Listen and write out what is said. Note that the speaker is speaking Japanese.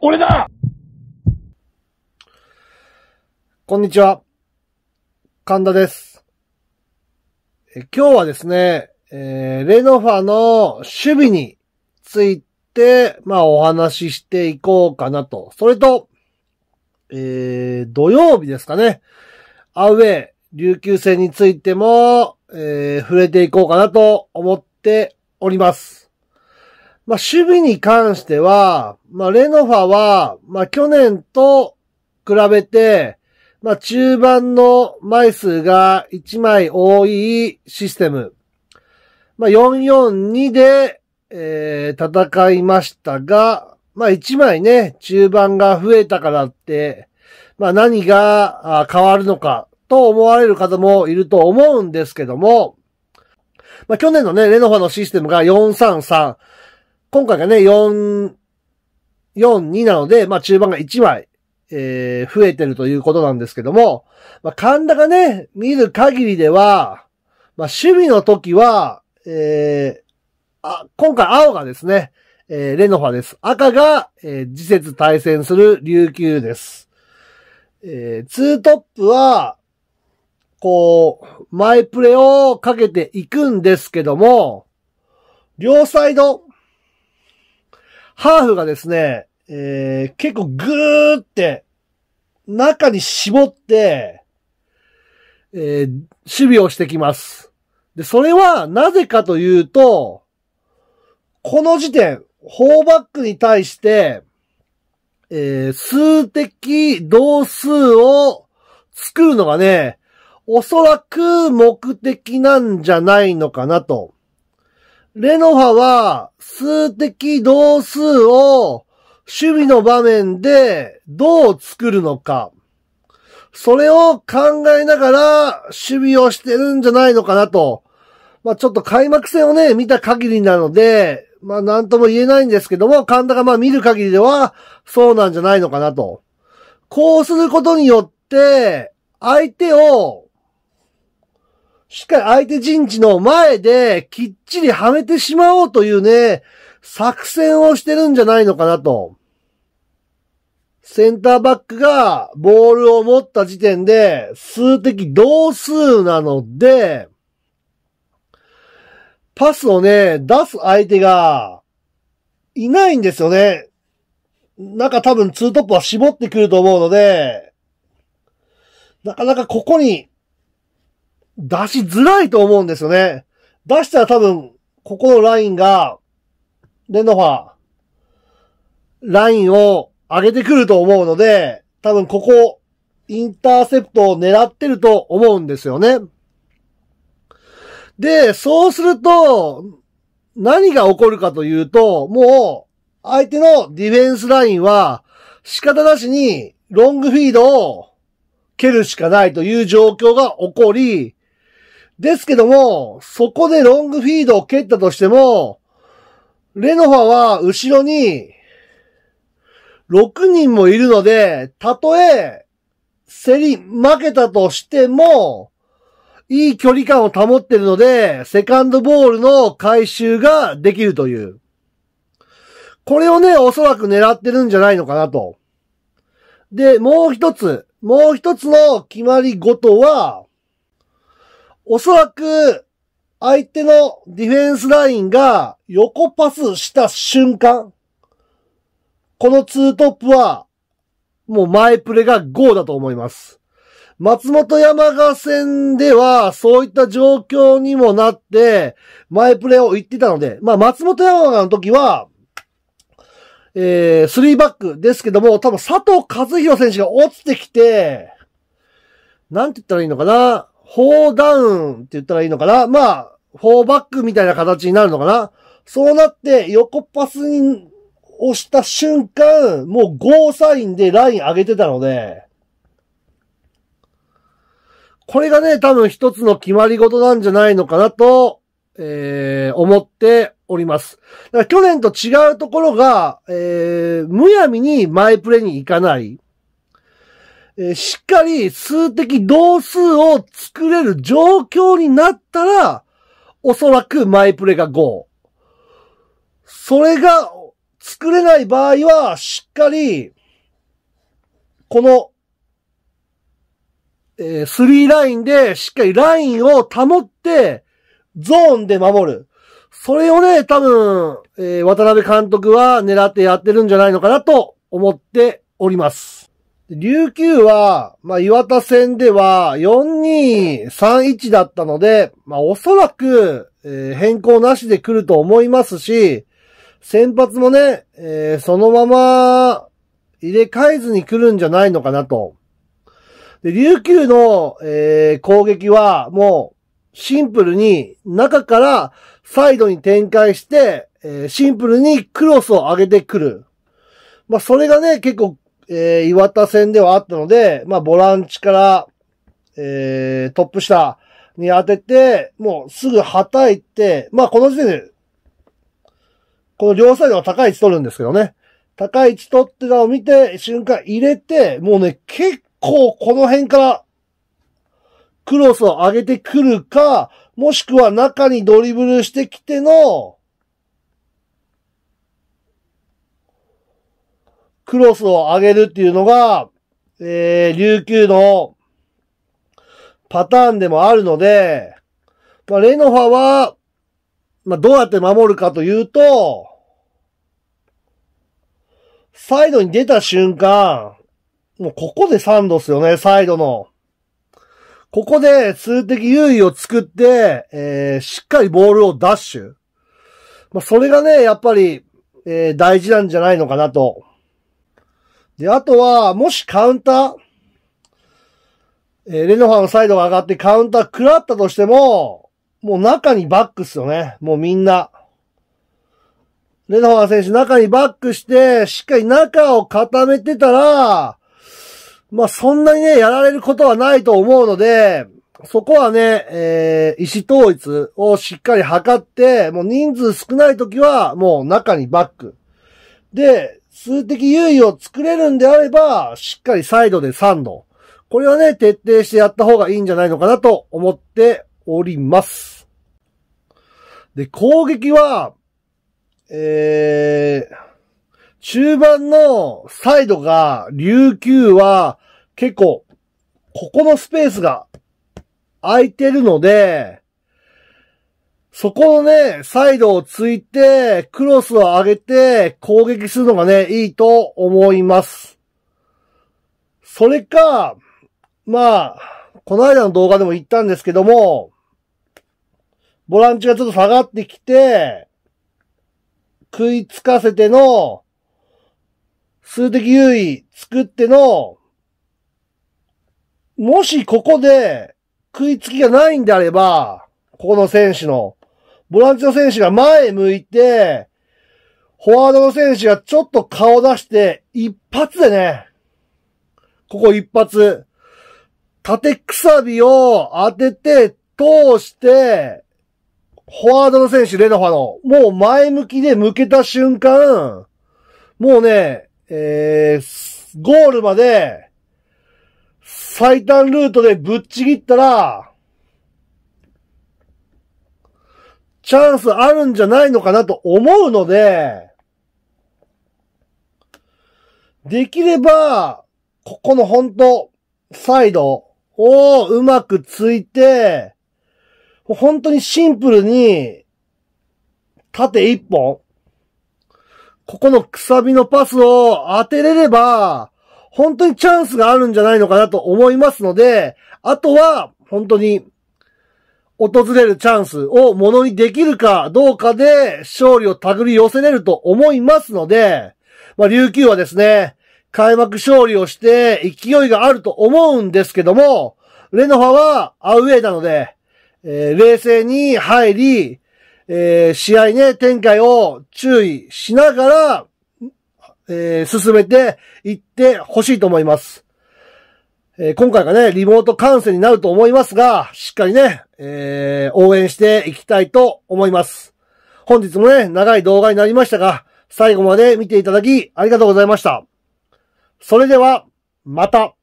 俺だこんにちは。神田です。え今日はですね、えーレノファの守備について、まあお話ししていこうかなと。それと、えー土曜日ですかね。アウェイ、琉球戦についても、えー触れていこうかなと思っております。まあ、守備に関しては、まあ、レノファは、まあ、去年と比べて、まあ、中盤の枚数が1枚多いシステム。まあ、442で、えー、戦いましたが、まあ、1枚ね、中盤が増えたからって、まあ、何が変わるのかと思われる方もいると思うんですけども、まあ、去年のね、レノファのシステムが433、今回がね、4、42なので、まあ中盤が1枚、えー、増えてるということなんですけども、まあ神田がね、見る限りでは、まあ守備の時は、えー、あ、今回青がですね、えー、レノファです。赤が、えー、次節対戦する琉球です。えー、ツートップは、こう、マイプレをかけていくんですけども、両サイド、ハーフがですね、えー、結構ぐーって、中に絞って、えー、守備をしてきます。で、それはなぜかというと、この時点、4ーバックに対して、えー、数的同数を作るのがね、おそらく目的なんじゃないのかなと。レノファは数的同数を守備の場面でどう作るのか。それを考えながら守備をしてるんじゃないのかなと。まあ、ちょっと開幕戦をね、見た限りなので、まあ、なんとも言えないんですけども、神田がまあ見る限りでは、そうなんじゃないのかなと。こうすることによって、相手をしっかり相手陣地の前できっちりはめてしまおうというね、作戦をしてるんじゃないのかなと。センターバックがボールを持った時点で数的同数なので、パスをね、出す相手がいないんですよね。なんか多分ツートップは絞ってくると思うので、なかなかここに出しづらいと思うんですよね。出したら多分、ここのラインが、レノファ、ラインを上げてくると思うので、多分ここ、インターセプトを狙ってると思うんですよね。で、そうすると、何が起こるかというと、もう、相手のディフェンスラインは、仕方なしに、ロングフィードを蹴るしかないという状況が起こり、ですけども、そこでロングフィードを蹴ったとしても、レノファは後ろに6人もいるので、たとえ競り負けたとしても、いい距離感を保っているので、セカンドボールの回収ができるという。これをね、おそらく狙ってるんじゃないのかなと。で、もう一つ、もう一つの決まりごとは、おそらく、相手のディフェンスラインが横パスした瞬間、このツートップは、もう前プレがゴーだと思います。松本山川戦では、そういった状況にもなって、前プレを言ってたので、まあ松本山川の時は、えー、3バックですけども、多分佐藤和弘選手が落ちてきて、なんて言ったらいいのかな4ダウンって言ったらいいのかなまあ、4バックみたいな形になるのかなそうなって横パスに押した瞬間、もうゴーサインでライン上げてたので、これがね、多分一つの決まり事なんじゃないのかなと、えー、思っております。だから去年と違うところが、えー、むやみにマイプレに行かない。えー、しっかり数的同数を作れる状況になったら、おそらくマイプレが5。それが作れない場合は、しっかり、この、えー、3ラインでしっかりラインを保って、ゾーンで守る。それをね、多分、えー、渡辺監督は狙ってやってるんじゃないのかなと思っております。琉球は、まあ、岩田戦では4231だったので、まあ、おそらく、えー、変更なしで来ると思いますし、先発もね、えー、そのまま入れ替えずに来るんじゃないのかなと。で、琉球の、えー、攻撃はもうシンプルに中からサイドに展開して、えシンプルにクロスを上げてくる。まあ、それがね、結構えー、岩田戦ではあったので、まあ、ボランチから、えー、トップ下に当てて、もうすぐはたいて、まあ、この時点で、この両サイドは高い位置取るんですけどね。高い位置取ってたのを見て、瞬間入れて、もうね、結構この辺からクロスを上げてくるか、もしくは中にドリブルしてきての、クロスを上げるっていうのが、えー、琉球のパターンでもあるので、まあ、レノファは、まあ、どうやって守るかというと、サイドに出た瞬間、もうここでサンドっすよね、サイドの。ここで数的優位を作って、えー、しっかりボールをダッシュ。まあ、それがね、やっぱり、えー、大事なんじゃないのかなとで、あとは、もしカウンター、えー、レノファのサイドが上がってカウンター食らったとしても、もう中にバックっすよね。もうみんな。レノファ選手中にバックして、しっかり中を固めてたら、まあそんなにね、やられることはないと思うので、そこはね、えー、意思統一をしっかり測って、もう人数少ない時は、もう中にバック。で、数的優位を作れるんであれば、しっかりサイドで3度。これはね、徹底してやった方がいいんじゃないのかなと思っております。で、攻撃は、えー、中盤のサイドが、琉球は結構、ここのスペースが空いてるので、そこのね、サイドをついて、クロスを上げて、攻撃するのがね、いいと思います。それか、まあ、この間の動画でも言ったんですけども、ボランチがちょっと下がってきて、食いつかせての、数的優位作っての、もしここで食いつきがないんであれば、ここの選手の、ボランチの選手が前向いて、フォワードの選手がちょっと顔出して、一発でね、ここ一発、縦くさびを当てて、通して、フォワードの選手、レノファの、もう前向きで向けた瞬間、もうね、えー、ゴールまで、最短ルートでぶっちぎったら、チャンスあるんじゃないのかなと思うので、できれば、ここの本当サイドをうまくついて、本当にシンプルに、縦一本、ここのくさびのパスを当てれれば、本当にチャンスがあるんじゃないのかなと思いますので、あとは、本当に、訪れるチャンスをものにできるかどうかで勝利を手繰り寄せれると思いますので、まあ、琉球はですね、開幕勝利をして勢いがあると思うんですけども、レノファはアウェイなので、えー、冷静に入り、えー、試合ね、展開を注意しながら、えー、進めていってほしいと思います。えー、今回がね、リモート観戦になると思いますが、しっかりね、えー、応援していきたいと思います。本日もね、長い動画になりましたが、最後まで見ていただきありがとうございました。それでは、また。